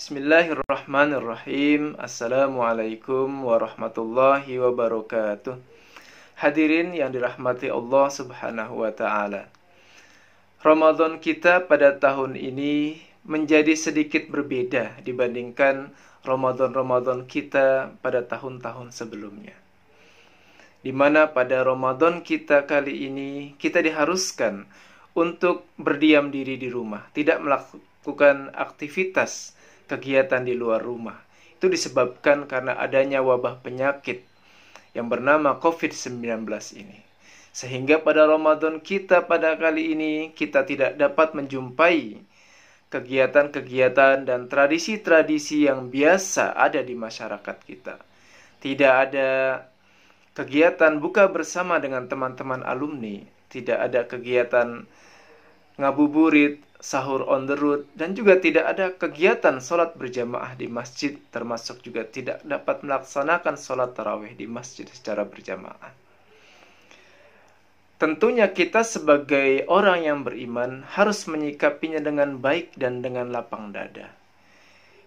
Bismillahirrahmanirrahim. Assalamualaikum warahmatullahi wabarakatuh. Hadirin yang dirahmati Allah Subhanahu wa taala. Ramadan kita pada tahun ini menjadi sedikit berbeda dibandingkan Ramadan-Ramadan kita pada tahun-tahun sebelumnya. Di mana pada Ramadan kita kali ini kita diharuskan untuk berdiam diri di rumah, tidak melakukan aktivitas kegiatan di luar rumah. Itu disebabkan karena adanya wabah penyakit yang bernama COVID-19 ini. Sehingga pada Ramadan kita pada kali ini kita tidak dapat menjumpai kegiatan-kegiatan dan tradisi-tradisi yang biasa ada di masyarakat kita. Tidak ada kegiatan buka bersama dengan teman-teman alumni, tidak ada kegiatan ngabuburit, sahur on the road, dan juga tidak ada kegiatan sholat berjamaah di masjid, termasuk juga tidak dapat melaksanakan sholat tarawih di masjid secara berjamaah. Tentunya kita sebagai orang yang beriman harus menyikapinya dengan baik dan dengan lapang dada.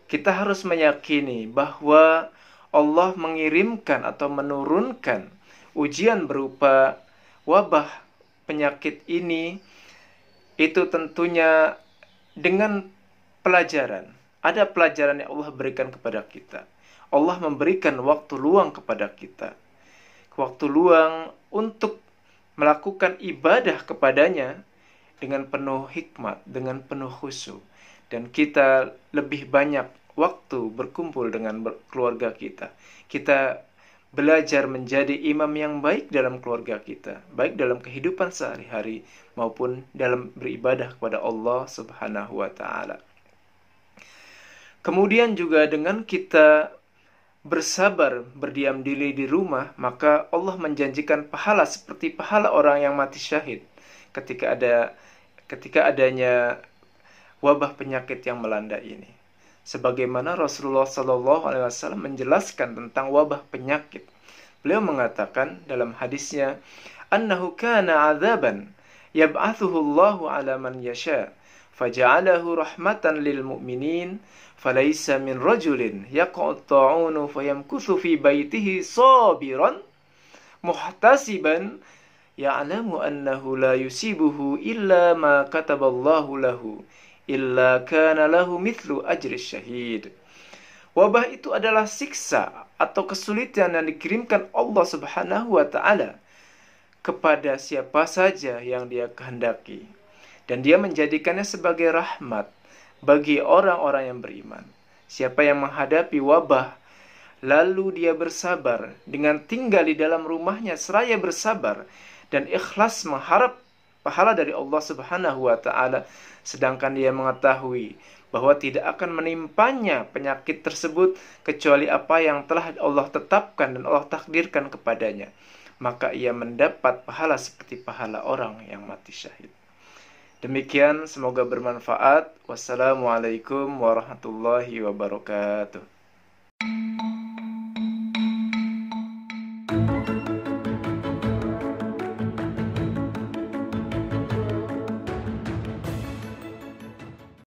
Kita harus meyakini bahwa Allah mengirimkan atau menurunkan ujian berupa wabah penyakit ini itu tentunya dengan pelajaran. Ada pelajaran yang Allah berikan kepada kita. Allah memberikan waktu luang kepada kita. Waktu luang untuk melakukan ibadah kepadanya dengan penuh hikmat, dengan penuh khusyuk. Dan kita lebih banyak waktu berkumpul dengan keluarga kita. Kita belajar menjadi imam yang baik dalam keluarga kita, baik dalam kehidupan sehari-hari maupun dalam beribadah kepada Allah Subhanahu wa taala. Kemudian juga dengan kita bersabar berdiam diri di rumah, maka Allah menjanjikan pahala seperti pahala orang yang mati syahid ketika ada ketika adanya wabah penyakit yang melanda ini sebagaimana Rasulullah Shallallahu alaihi wasallam menjelaskan tentang wabah penyakit. Beliau mengatakan dalam hadisnya, "Annahu kana azaban yab'athuhu Allahu 'ala man yasha, fajalahu rahmatan lil mu'minin, falaysa min rajulin yaq'u ta'unu fayamkuthu fi baitihi sabiran muhtasiban ya'lamu annahu la yusibuhu illa ma kataballahu lahu." illa kana lahu mithlu ajri syahid. Wabah itu adalah siksa atau kesulitan yang dikirimkan Allah Subhanahu wa taala kepada siapa saja yang Dia kehendaki dan Dia menjadikannya sebagai rahmat bagi orang-orang yang beriman. Siapa yang menghadapi wabah lalu dia bersabar dengan tinggal di dalam rumahnya seraya bersabar dan ikhlas mengharap pahala dari Allah Subhanahu wa taala sedangkan dia mengetahui bahwa tidak akan menimpanya penyakit tersebut kecuali apa yang telah Allah tetapkan dan Allah takdirkan kepadanya maka ia mendapat pahala seperti pahala orang yang mati syahid demikian semoga bermanfaat wassalamualaikum warahmatullahi wabarakatuh